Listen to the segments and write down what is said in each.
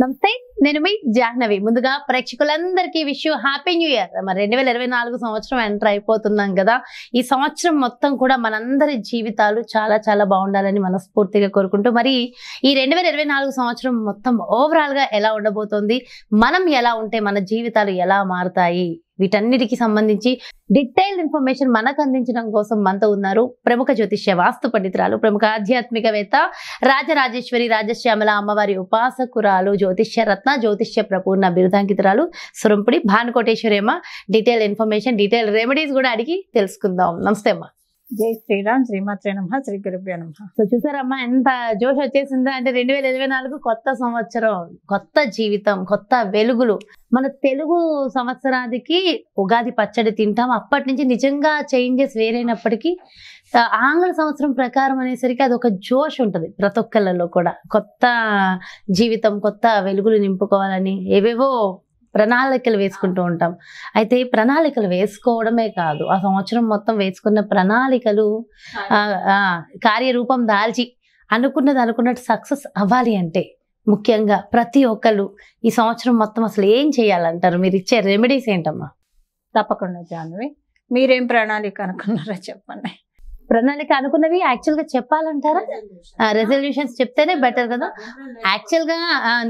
నమస్తే నేను మీ జాహ్నవి ముందుగా ప్రేక్షకులందరికీ విష్ హ్యాపీ న్యూ ఇయర్ మరి రెండు వేల ఇరవై నాలుగు సంవత్సరం ఎంటర్ అయిపోతున్నాం కదా ఈ సంవత్సరం మొత్తం కూడా మనందరి జీవితాలు చాలా చాలా బాగుండాలని మనస్ఫూర్తిగా కోరుకుంటూ మరి ఈ రెండు వేల ఇరవై నాలుగు సంవత్సరం మొత్తం ఓవరాల్గా ఎలా ఉండబోతోంది మనం ఎలా ఉంటే మన జీవితాలు ఎలా మారుతాయి వీటన్నిటికి సంబంధించి డీటెయిల్డ్ ఇన్ఫర్మేషన్ మనకు అందించడం కోసం మనతో ఉన్నారు ప్రముఖ జ్యోతిష్య వాస్తు పండితురాలు ప్రముఖ ఆధ్యాత్మికవేత్త రాజరాజేశ్వరి రాజశ్యామల అమ్మవారి ఉపాసకురాలు జ్యోతిష్య రత్న జ్యోతిష్య ప్రపూర్ణ బిరుదాంకితురాలు సురంపుడి భానుకోటేశ్వరేమ డీటెయిల్ ఇన్ఫర్మేషన్ డీటెయిల్ రెమెడీస్ కూడా అడిగి తెలుసుకుందాం నమస్తే అమ్మా జై శ్రీరామ్ శ్రీమాత్రే నమ శ్రీ గురుభ్యో నమ సో చూసారమ్మా ఎంత జోష్ వచ్చేసిందా అంటే రెండు వేల ఇరవై నాలుగు కొత్త సంవత్సరం కొత్త జీవితం కొత్త వెలుగులు మన తెలుగు సంవత్సరాదికి ఉగాది పచ్చడి తింటాం అప్పటి నుంచి నిజంగా చేంజెస్ వేరైనప్పటికీ ఆంగ్ల సంవత్సరం ప్రకారం అనేసరికి అది ఒక జోష్ ఉంటుంది ప్రతి ఒక్కళ్ళలో కూడా కొత్త జీవితం కొత్త వెలుగులు నింపుకోవాలని ఏవేవో ప్రణాళికలు వేసుకుంటూ ఉంటాం అయితే ప్రణాళికలు వేసుకోవడమే కాదు ఆ సంవత్సరం మొత్తం వేసుకున్న ప్రణాళికలు కార్యరూపం దాల్చి అనుకున్నది అనుకున్నట్టు సక్సెస్ అవ్వాలి అంటే ముఖ్యంగా ప్రతి ఒక్కరు ఈ సంవత్సరం మొత్తం అసలు ఏం చేయాలంటారు మీరు ఇచ్చే రెమెడీస్ ఏంటమ్మా తప్పకుండా జాన్వి మీరేం ప్రణాళిక అనుకున్నారో చెప్పండి ప్రణాళిక అనుకున్నవి యాక్చువల్ గా చెప్పాలంటారా రెజల్యూషన్స్ చెప్తేనే బెటర్ కదా యాక్చువల్ గా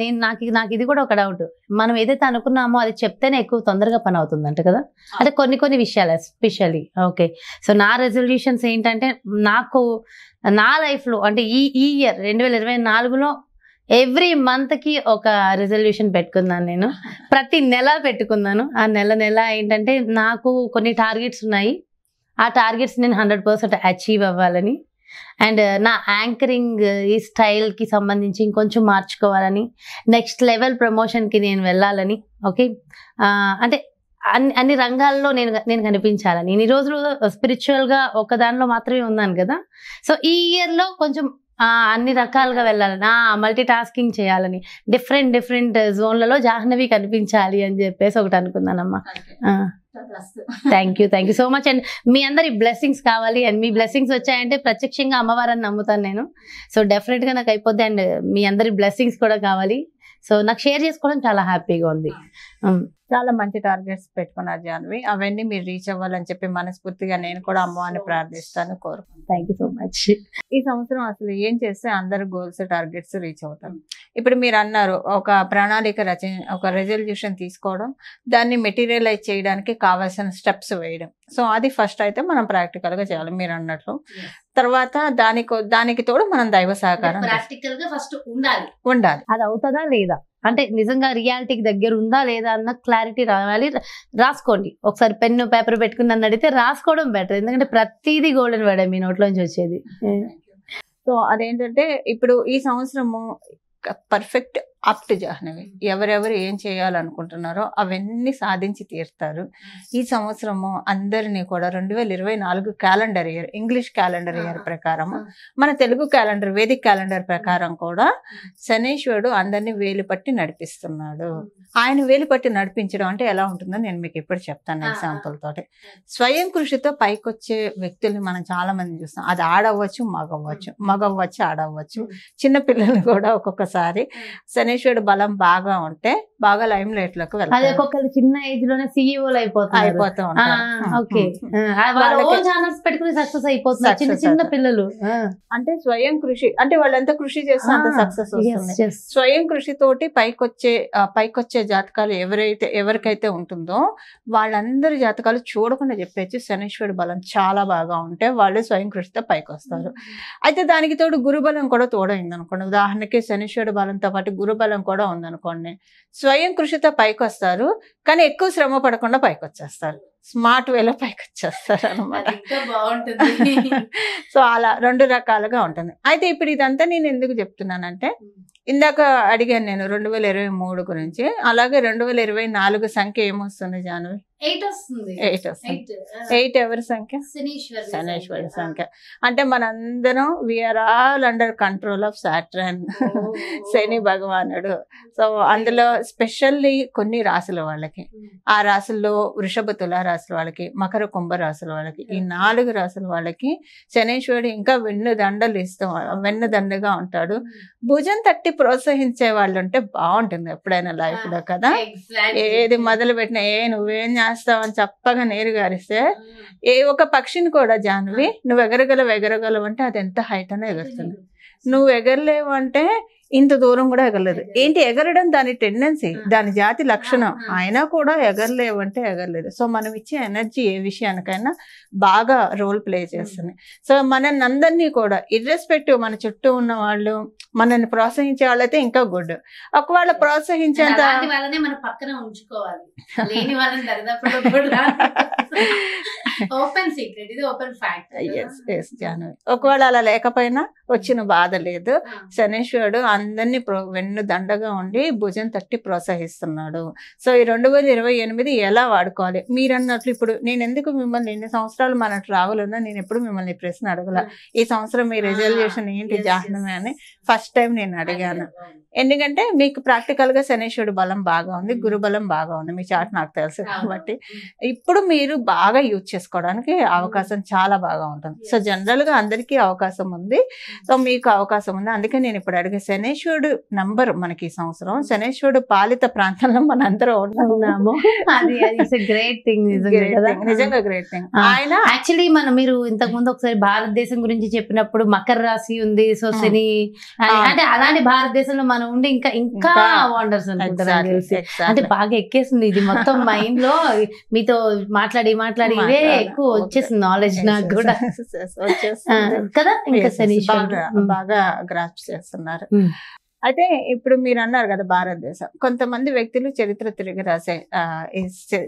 నేను నాకు నాకు ఇది కూడా ఒక డౌట్ మనం ఏదైతే అనుకున్నామో అది చెప్తేనే ఎక్కువ తొందరగా పని అవుతుంది అంట కదా అంటే కొన్ని కొన్ని విషయాలు ఎస్పెషల్లీ ఓకే సో నా రెజల్యూషన్స్ ఏంటంటే నాకు నా లైఫ్లో అంటే ఈ ఈ ఇయర్ రెండు వేల ఇరవై నాలుగులో ఎవ్రీ మంత్కి ఒక రిజల్యూషన్ పెట్టుకున్నాను నేను ప్రతి నెల పెట్టుకున్నాను ఆ నెల నెల ఏంటంటే నాకు కొన్ని టార్గెట్స్ ఉన్నాయి ఆ టార్గెట్స్ నేను హండ్రెడ్ పర్సెంట్ అచీవ్ అవ్వాలని అండ్ uh, నా యాంకరింగ్ uh, ఈ స్టైల్కి సంబంధించి ఇంకొంచెం మార్చుకోవాలని నెక్స్ట్ లెవెల్ ప్రమోషన్కి నేను వెళ్ళాలని ఓకే అంటే అన్ని అన్ని రంగాల్లో నేను నేను కనిపించాలని నేను రోజులు స్పిరిచువల్గా uh, ఒక దానిలో మాత్రమే ఉన్నాను కదా సో ఈ ఇయర్లో కొంచెం అన్ని రకాలుగా వెళ్ళాలని మల్టీ టాస్కింగ్ చేయాలని డిఫరెంట్ డిఫరెంట్ జోన్లలో జాహ్నవి కనిపించాలి అని చెప్పేసి ఒకటి అనుకున్నానమ్మా thank you thank you so much and మీ అందరి బ్లెస్సింగ్స్ కావాలి అండ్ మీ బ్లెస్సింగ్స్ వచ్చాయంటే ప్రత్యక్షంగా అమ్మవారని నమ్ముతాను నేను సో డెఫినెట్గా నాకు అయిపోద్ది అండ్ మీ అందరి బ్లెస్సింగ్స్ కూడా కావాలి సో నాకు షేర్ చేసుకోవడం చాలా హ్యాపీగా ఉంది ah. um, చాలా మంచి టార్గెట్స్ పెట్టుకున్నారు జాన్వి అవన్నీ మీరు రీచ్ అవ్వాలని చెప్పి మనస్ఫూర్తిగా నేను కూడా అమ్మవారిని ప్రార్థిస్తాను కోరుకుంటాను థ్యాంక్ యూ సో మచ్ ఈ సంవత్సరం అసలు ఏం చేస్తే అందరు గోల్స్ టార్గెట్స్ రీచ్ అవుతారు hmm. ఇప్పుడు మీరు అన్నారు ఒక ప్రణాళిక రచ ఒక రెజల్యూషన్ తీసుకోవడం దాన్ని మెటీరియలైజ్ చేయడానికి కావాల్సిన స్టెప్స్ వేయడం సో అది ఫస్ట్ అయితే మనం ప్రాక్టికల్గా చేయాలి మీరు అన్నట్లు తర్వాత దానికి దానికి తోడు మనం దైవ సహకారం ప్రాక్టికల్ గా ఫస్ట్ ఉండాలి ఉండాలి అది అవుతుందా లేదా అంటే నిజంగా రియాలిటీకి దగ్గర ఉందా లేదా అన్న క్లారిటీ రావాలి రాసుకోండి ఒకసారి పెన్ను పేపర్ పెట్టుకుని నన్ను అడిగితే రాసుకోవడం బెటర్ ఎందుకంటే ప్రతిదీ గోల్డెన్ వేడ మీ నోట్లోంచి వచ్చేది సో hmm. అదేంటంటే ఇప్పుడు ఈ సంవత్సరము పర్ఫెక్ట్ అప్టు జాహ్నవి ఎవరెవరు ఏం చేయాలనుకుంటున్నారో అవన్నీ సాధించి తీరుతారు ఈ సంవత్సరము అందరినీ కూడా రెండు వేల ఇరవై నాలుగు calendar year English calendar year ప్రకారము మన తెలుగు క్యాలెండర్ వేదిక క్యాలెండర్ ప్రకారం కూడా శనీశ్వరుడు అందరినీ వేలు పట్టి నడిపిస్తున్నాడు ఆయన వేలు పట్టి నడిపించడం అంటే ఎలా ఉంటుందో నేను మీకు ఇప్పుడు చెప్తాను ఎగ్జాంపుల్ తోటి స్వయం కృషితో పైకొచ్చే వ్యక్తుల్ని మనం చాలా మంది చూస్తాం అది ఆడవచ్చు hmm. మగవ్వచ్చు మగవ్వచ్చు ఆడవచ్చు hmm. చిన్న పిల్లలు కూడా ఒక్కొక్కసారి hmm. శని శనేశ్వరుడు బలం బాగా ఉంటే బాగా లైమ్ లైట్ లోకి అది చిన్న ఏజ్ లోనే సీఈఓలు అయిపోతారు అయిపోతా పెట్టుకుని సక్సెస్ చిన్న చిన్న పిల్లలు అంటే స్వయం కృషి అంటే వాళ్ళు ఎంత కృషి చేస్తే అంత సక్సెస్ వస్తుంది స్వయం తోటి పైకొచ్చే పైకొచ్చే జాతకాలు ఎవరైతే ఎవరికైతే ఉంటుందో వాళ్ళందరి జాతకాలు చూడకుండా చెప్పేసి శనేశ్వరుడు బలం చాలా బాగా ఉంటే వాళ్ళు స్వయం కృషితో పైకి వస్తారు అయితే దానికి తోడు గురుబలం కూడా తోడైంది అనుకోండి ఉదాహరణకి శనేశ్వరుడు బలంతో పాటు గురు బలం కూడా ఉందనుకోండి స్వయం కృషితో వస్తారు కానీ ఎక్కువ శ్రమ పడకుండా పైకి వచ్చేస్తారు స్మార్ట్ వేలో పైకి వచ్చేస్తారు అనమాట బాగుంటుంది సో అలా రెండు రకాలుగా ఉంటుంది అయితే ఇప్పుడు ఇదంతా నేను ఎందుకు చెప్తున్నానంటే ఇందాక అడిగాను నేను రెండు వేల ఇరవై మూడు గురించి అలాగే రెండు వేల ఇరవై నాలుగు సంఖ్య ఏమొస్తుంది జానవి ఎయిట్ వస్తుంది ఎయిట్ వస్తుంది ఎయిట్ uh, ఎవరి సంఖ్య శనేశ్వరి సంఖ్య అంటే మనందరం we are all under control of Saturn Shani భగవానుడు సో అందులో స్పెషల్లీ కొన్ని రాసుల వాళ్ళకి hmm. ఆ రాసుల్లో వృషభ తుల రాసుల వాళ్ళకి మకర కుంభ రాసుల వాళ్ళకి ఈ hmm. నాలుగు రాసుల వాళ్ళకి శనేశ్వరుడు ఇంకా వెన్ను దండలు ఇస్తూ వెన్ను దండగా ఉంటాడు hmm. భుజం తట్టి ప్రోత్సహించే వాళ్ళు ఉంటే బాగుంటుంది ఎప్పుడైనా లైఫ్ ah, లో కదా ఏది మొదలు పెట్టినా ఏ నువ్వేం చేస్తావని చప్పగా నేరు గారిస్తే ఏ ఒక పక్షిని కూడా జాన్వి నువ్వు ఎగరగలవు ఎగరగలవు అంటే అది ఎంత హైట్ అని ఎగురుతుంది నువ్వు ఎగరలేవు అంటే ఇంత దూరం కూడా ఎగరలేదు ఏంటి ఎగరడం దాని టెండెన్సీ దాని జాతి లక్షణం అయినా కూడా ఎగరలేవంటే ఎగరలేదు సో మనం ఇచ్చే ఎనర్జీ ఏ విషయానికైనా బాగా రోల్ ప్లే చేస్తుంది సో మనల్ని అందరినీ కూడా ఇర్రెస్పెక్టివ్ మన చుట్టూ ఉన్న వాళ్ళు మనల్ని ప్రోత్సహించే వాళ్ళైతే ఇంకా గుడ్ ఒకవేళ ప్రోత్సహించేంత ఒకవేళ అలా లేకపోయినా వచ్చిన బాధ లేదు శనేశ్వరుడు అందరినీ వెన్ను దండగా ఉండి భుజం తట్టి ప్రోత్సహిస్తున్నాడు సో ఈ రెండు వేల ఇరవై ఎనిమిది ఎలా వాడుకోవాలి మీరు అన్నట్లు ఇప్పుడు నేను ఎందుకు మిమ్మల్ని ఎన్ని సంవత్సరాలు మనకు రావాలన్నా నేను ఎప్పుడు మిమ్మల్ని ప్రశ్న అడగల ఈ సంవత్సరం మీ రిజల్యూషన్ ఏంటి జాహ్నమే అని ఫస్ట్ టైం నేను అడిగాను ఎందుకంటే మీకు ప్రాక్టికల్గా శనేశ్వరుడు బలం బాగా ఉంది గురు బలం బాగా ఉంది మీ చాట్ నాకు తెలుసు కాబట్టి ఇప్పుడు మీరు బాగా యూజ్ చేసుకోవడానికి అవకాశం చాలా బాగా ఉంటుంది సో జనరల్గా అందరికీ అవకాశం ఉంది సో మీకు అవకాశం ఉంది అందుకే నేను ఇప్పుడు అడిగేసాను శనేశ్వరుడు నంబర్ మనకి ఈ సంవత్సరం శనేశ్వరుడు పాలిత ప్రాంతంలో మనందరం ఉన్నాము గ్రేట్ థింగ్ నిజంగా గ్రేట్ థింగ్ ఆయన యాక్చువల్లీ మనం మీరు ఇంతకు ముందు ఒకసారి భారతదేశం గురించి చెప్పినప్పుడు మకర రాశి ఉంది సో శని అంటే అలాంటి భారతదేశంలో మనం ఉండి ఇంకా ఇంకా వండర్స్ అంటే బాగా ఎక్కేసింది ఇది మొత్తం మైండ్ లో మీతో మాట్లాడి మాట్లాడి ఇవే ఎక్కువ వచ్చేసింది నాలెడ్జ్ నాకు కూడా కదా ఇంకా శని బాగా గ్రాప్ చేస్తున్నారు అయితే ఇప్పుడు మీరు అన్నారు కదా భారతదేశం కొంతమంది వ్యక్తులు చరిత్ర తిరిగి రాసే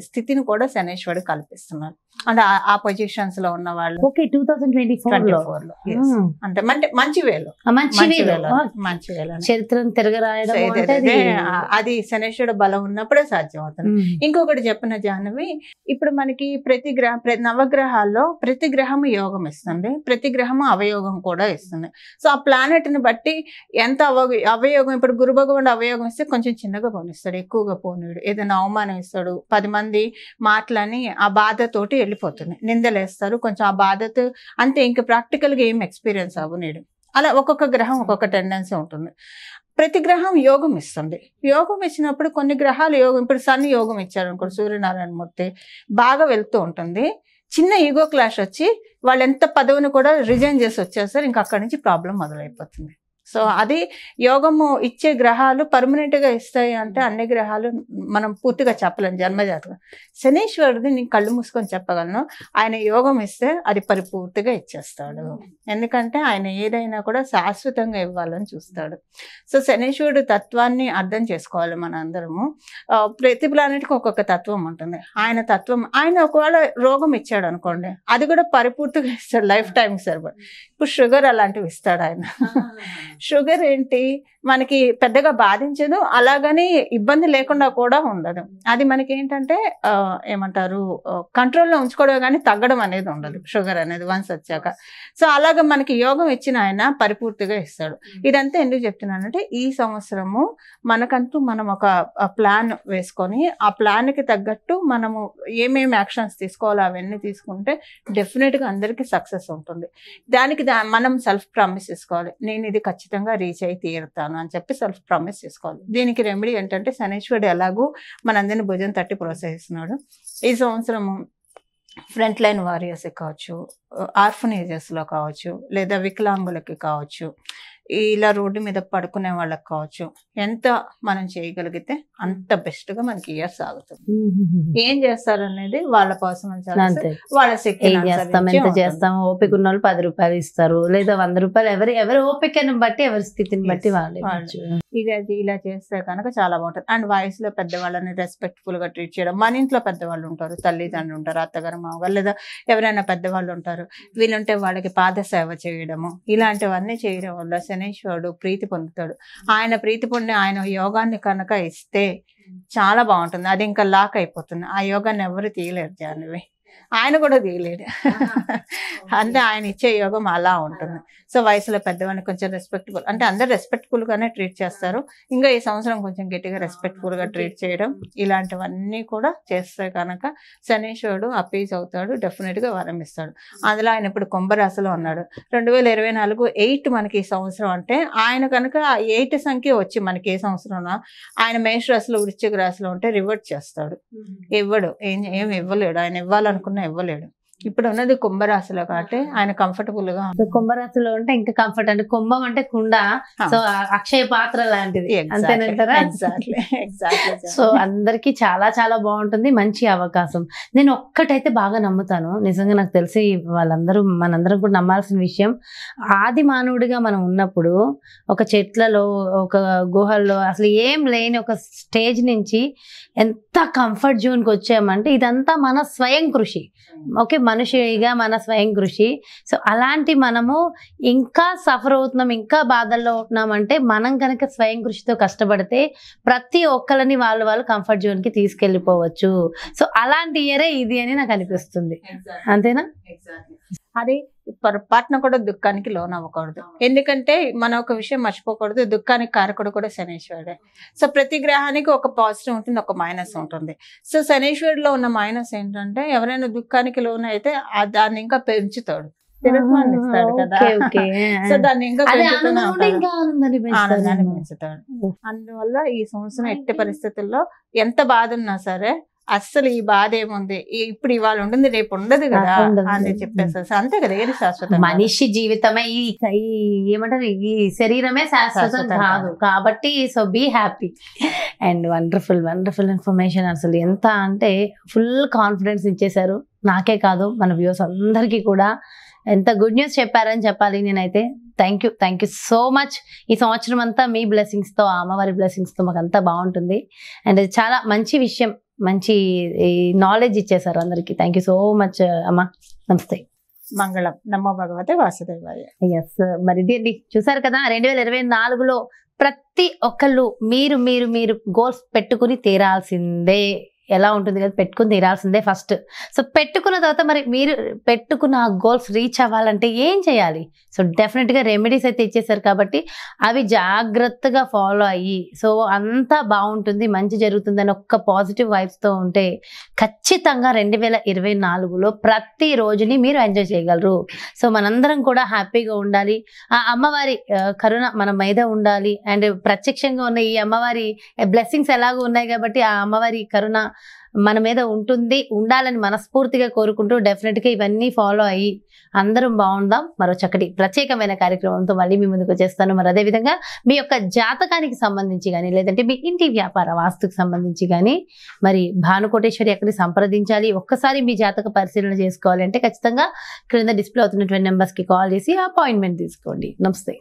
స్థితిని కూడా శనేశ్వరుడు కల్పిస్తున్నారు అంటే ఆ పొజిషన్స్ లో ఉన్న వాళ్ళు okay two thousand twenty four లో hmm. అంటే మంచి వేలు మంచి వేలు మంచి వేలు చరిత్రను తిరగరాయడం అది శనేశ్వరుడు బలం ఉన్నప్పుడే సాధ్యం అవుతుంది hmm. ఇంకొకటి చెప్పిన జాహ్నవి ఇప్పుడు మనకి ప్రతి గ్రహ నవగ్రహాల్లో ప్రతి గ్రహము యోగం ఇస్తుంది ప్రతి గ్రహము అవయోగం కూడా ఇస్తుంది సో ఆ ప్లానెట్ ని బట్టి ఎంత అవయోగం ఇప్పుడు గురు భగవానుడు అవయోగం ఇస్తే కొంచెం చిన్నగా పోనిస్తాడు ఎక్కువగా పోనీడు ఏదైనా అవమానం ఇస్తాడు పది మంది మాటలని ఆ బాధతోటి వెళ్ళిపోతున్నాయి నిందలేస్తారు కొంచెం ఆ బాధతో అంతే ఇంకా ప్రాక్టికల్గా ఏం ఎక్స్పీరియన్స్ నేడు అలా ఒక్కొక్క గ్రహం ఒక్కొక్క టెండెన్సీ ఉంటుంది ప్రతి గ్రహం యోగం ఇస్తుంది యోగం ఇచ్చినప్పుడు కొన్ని గ్రహాలు యోగం ఇప్పుడు సన్ యోగం ఇచ్చారు అనుకోండి సూర్యనారాయణ మూర్తి బాగా వెళ్తూ ఉంటుంది చిన్న ఈగో క్లాష్ వచ్చి వాళ్ళు ఎంత పదవిని కూడా రిజైన్ చేసి వచ్చేస్తారు ఇంకా అక్కడి నుంచి ప్రాబ్లం మొదలైపోతుంది సో అది యోగము ఇచ్చే గ్రహాలు పర్మనెంట్గా ఇస్తాయి అంటే hmm. అన్ని గ్రహాలు మనం పూర్తిగా చెప్పలేము జన్మజాతకం శనీశ్వరుడిది నేను కళ్ళు మూసుకొని చెప్పగలను ఆయన యోగం ఇస్తే అది పరిపూర్తిగా ఇచ్చేస్తాడు hmm. ఎందుకంటే ఆయన ఏదైనా కూడా శాశ్వతంగా ఇవ్వాలని చూస్తాడు సో శనీశ్వరుడు తత్వాన్ని అర్థం చేసుకోవాలి మన అందరము ప్రతి ప్లానెట్కి ఒక్కొక్క తత్వం ఉంటుంది ఆయన తత్వం ఆయన ఒకవేళ రోగం ఇచ్చాడు అనుకోండి అది కూడా పరిపూర్తిగా ఇస్తాడు లైఫ్ టైం సరిపడు ఇప్పుడు షుగర్ అలాంటివి ఇస్తాడు ఆయన ah, షుగర్ ఏంటి మనకి పెద్దగా బాధించదు అలాగని ఇబ్బంది లేకుండా కూడా ఉండదు అది మనకి ఏంటంటే ఏమంటారు కంట్రోల్లో ఉంచుకోవడం కానీ తగ్గడం అనేది ఉండదు షుగర్ అనేది వన్స్ వచ్చాక సో అలాగ మనకి యోగం ఇచ్చిన ఆయన పరిపూర్తిగా ఇస్తాడు ఇదంతా ఎందుకు చెప్తున్నానంటే ఈ సంవత్సరము మనకంటూ మనం ఒక ప్లాన్ వేసుకొని ఆ ప్లాన్కి తగ్గట్టు మనము ఏమేమి యాక్షన్స్ తీసుకోవాలో అవన్నీ తీసుకుంటే డెఫినెట్గా అందరికీ సక్సెస్ ఉంటుంది దానికి మనం సెల్ఫ్ ప్రామిస్ చేసుకోవాలి నేను ఇది ఖచ్చితంగా ఖచ్చితంగా రీచ్ అయి తీరుతాను అని చెప్పి సెల్ఫ్ ప్రామిస్ చేసుకోవాలి దీనికి రెమెడీ ఏంటంటే శనేశ్వరుడు ఎలాగూ మనందరినీ భుజం తట్టి ప్రోత్సహిస్తున్నాడు ఈ సంవత్సరం ఫ్రంట్ లైన్ వారియర్స్ కావచ్చు ఆర్ఫనేజెస్లో కావచ్చు లేదా వికలాంగులకి కావచ్చు ఇలా రోడ్డు మీద పడుకునే వాళ్ళకి కావచ్చు ఎంత మనం చేయగలిగితే అంత బెస్ట్గా మనకి ఇయర్ సాగుతుంది ఏం చేస్తారనేది వాళ్ళ కోసం వాళ్ళ శక్తి చేస్తాం ఎంత చేస్తాం ఓపిక ఉన్న వాళ్ళు పది రూపాయలు ఇస్తారు లేదా వంద రూపాయలు ఎవరి ఎవరి ఓపికను బట్టి ఎవరి స్థితిని బట్టి వాళ్ళు ఇది అది ఇలా చేస్తే కనుక చాలా బాగుంటుంది అండ్ వయసులో పెద్దవాళ్ళని రెస్పెక్ట్ఫుల్గా ట్రీట్ చేయడం మన ఇంట్లో పెద్దవాళ్ళు ఉంటారు తల్లిదండ్రులు ఉంటారు అత్తగారు మామగారు లేదా ఎవరైనా పెద్దవాళ్ళు ఉంటారు ఉంటారు వీళ్ళుంటే వాళ్ళకి పాదసేవ చేయడము ఇలాంటివన్నీ చేయడం వల్ల శనేశ్వరుడు ప్రీతి పొందుతాడు ఆయన ప్రీతి పొంది ఆయన యోగాన్ని కనుక ఇస్తే చాలా బాగుంటుంది అది ఇంకా లాక్ అయిపోతుంది ఆ యోగాన్ని ఎవరు తీయలేరు జాహ్నవి ఆయన కూడా తీయలేడు అంటే ఆయన ఇచ్చే యోగం అలా ఉంటుంది సో వయసులో పెద్దవాడిని కొంచెం రెస్పెక్ట్ఫుల్ అంటే అందరు రెస్పెక్టబుల్గానే ట్రీట్ చేస్తారు ఇంకా ఈ సంవత్సరం కొంచెం గట్టిగా రెస్పెక్ట్ఫుల్గా ట్రీట్ చేయడం ఇలాంటివన్నీ కూడా చేస్తే కనుక శనీశ్వరుడు అపీస్ అవుతాడు డెఫినెట్గా వరం ఇస్తాడు అందులో ఆయన ఇప్పుడు కుంభరాశిలో ఉన్నాడు రెండు వేల ఇరవై నాలుగు ఎయిట్ మనకి ఈ సంవత్సరం అంటే ఆయన కనుక ఎయిట్ సంఖ్య వచ్చి మనకి ఏ ఉన్నా ఆయన మేషరాశిలో వృశ్చిక రాశిలో ఉంటే రివర్ట్ చేస్తాడు ఇవ్వడు ఏం ఏమి ఇవ్వలేడు ఆయన ఇవ్వాలను అనుకున్నా ఇవ్వలేడు ఇప్పుడు ఉన్నది కుంభరాశిలో కాబట్టి ఆయన కంఫర్టబుల్ గా కుంభరాశిలో ఉంటే ఇంకా కంఫర్ట్ అంటే కుంభం అంటే కుండ సో అక్షయ పాత్ర లాంటిది అంతేనంటారా సో అందరికి చాలా చాలా బాగుంటుంది మంచి అవకాశం నేను ఒక్కటైతే బాగా నమ్ముతాను నిజంగా నాకు తెలిసి వాళ్ళందరూ మనందరం కూడా నమ్మాల్సిన విషయం ఆది మానవుడిగా మనం ఉన్నప్పుడు ఒక చెట్లలో ఒక గుహల్లో అసలు ఏం లేని ఒక స్టేజ్ నుంచి ఎంత కంఫర్ట్ జోన్కి వచ్చామంటే ఇదంతా మన స్వయం కృషి ఓకే మనిషిగా మన స్వయం కృషి సో అలాంటి మనము ఇంకా సఫర్ అవుతున్నాం ఇంకా బాధల్లో అంటే మనం కనుక స్వయం కృషితో కష్టపడితే ప్రతి ఒక్కరిని వాళ్ళు వాళ్ళు కంఫర్ట్ జోన్కి తీసుకెళ్ళిపోవచ్చు సో అలాంటి ఇయరే ఇది అని నాకు అనిపిస్తుంది అంతేనా అది పొరపాటున కూడా దుఃఖానికి లోన్ అవ్వకూడదు ఎందుకంటే మనం ఒక విషయం మర్చిపోకూడదు దుఃఖానికి కారకుడు కూడా శనేశ్వరుడే సో ప్రతి గ్రహానికి ఒక పాజిటివ్ ఉంటుంది ఒక మైనస్ ఉంటుంది సో శనేశ్వరుడులో ఉన్న మైనస్ ఏంటంటే ఎవరైనా దుఃఖానికి లోన్ అయితే దాన్ని ఇంకా పెంచుతాడు సో దాన్ని ఇంకా పెంచుతాడు అందువల్ల ఈ సంవత్సరం ఎట్టి పరిస్థితుల్లో ఎంత బాధ ఉన్నా సరే అస్సలు ఈ బాధ ఏముంది ఇప్పుడు ఇవాళ ఉండదు రేపు ఉండదు కదా అని చెప్పేసి అంతే కదా ఏది శాశ్వతం మనిషి జీవితమే ఈ ఏమంటారు ఈ శరీరమే శాశ్వతం కాదు కాబట్టి so be happy and wonderful wonderful information అసలు ఎంత అంటే ఫుల్ కాన్ఫిడెన్స్ ఇచ్చేశారు నాకే కాదు మన వ్యూస్ అందరికీ కూడా ఎంత గుడ్ న్యూస్ చెప్పారని చెప్పాలి నేనైతే thank you thank you so much ఈ సంవత్సరం అంతా మీ బ్లెస్సింగ్స్తో అమ్మవారి బ్లెస్సింగ్స్తో మాకు అంతా బాగుంటుంది అండ్ చాలా మంచి విషయం మంచి నాలెడ్జ్ ఇచ్చేశారు అందరికి థ్యాంక్ యూ సో మచ్ అమ్మ నమస్తే మంగళం నమ్మ భగవతే వాసుదేవాయ ఎస్ మరి ఇది అండి చూసారు కదా రెండు వేల ఇరవై నాలుగులో ప్రతి ఒక్కళ్ళు మీరు మీరు మీరు గోల్స్ పెట్టుకుని తీరాల్సిందే ఎలా ఉంటుంది కదా పెట్టుకుని తీరాల్సిందే ఫస్ట్ సో పెట్టుకున్న తర్వాత మరి మీరు పెట్టుకున్న ఆ గోల్స్ రీచ్ అవ్వాలంటే ఏం చేయాలి సో డెఫినెట్గా రెమెడీస్ అయితే ఇచ్చేసారు కాబట్టి అవి జాగ్రత్తగా ఫాలో అయ్యి సో అంతా బాగుంటుంది మంచి జరుగుతుందని ఒక్క పాజిటివ్ వైబ్స్తో ఉంటే ఖచ్చితంగా రెండు వేల ఇరవై నాలుగులో ప్రతి రోజుని మీరు ఎంజాయ్ చేయగలరు సో మనందరం కూడా హ్యాపీగా ఉండాలి ఆ అమ్మవారి కరుణ మన మీద ఉండాలి అండ్ ప్రత్యక్షంగా ఉన్న ఈ అమ్మవారి బ్లెస్సింగ్స్ ఎలాగో ఉన్నాయి కాబట్టి ఆ అమ్మవారి కరుణ మన మీద ఉంటుంది ఉండాలని మనస్ఫూర్తిగా కోరుకుంటూ డెఫినెట్గా ఇవన్నీ ఫాలో అయ్యి అందరం బాగుందాం మరో చక్కటి ప్రత్యేకమైన కార్యక్రమంతో మళ్ళీ మీ ముందుకు వచ్చేస్తాను మరి అదేవిధంగా మీ యొక్క జాతకానికి సంబంధించి కానీ లేదంటే మీ ఇంటి వ్యాపార వాస్తుకు సంబంధించి కానీ మరి భానుకోటేశ్వరి ఎక్కడిని సంప్రదించాలి ఒక్కసారి మీ జాతక పరిశీలన చేసుకోవాలంటే ఖచ్చితంగా క్రింద డిస్ప్లే అవుతున్నటువంటి నెంబర్స్కి కాల్ చేసి అపాయింట్మెంట్ తీసుకోండి నమస్తే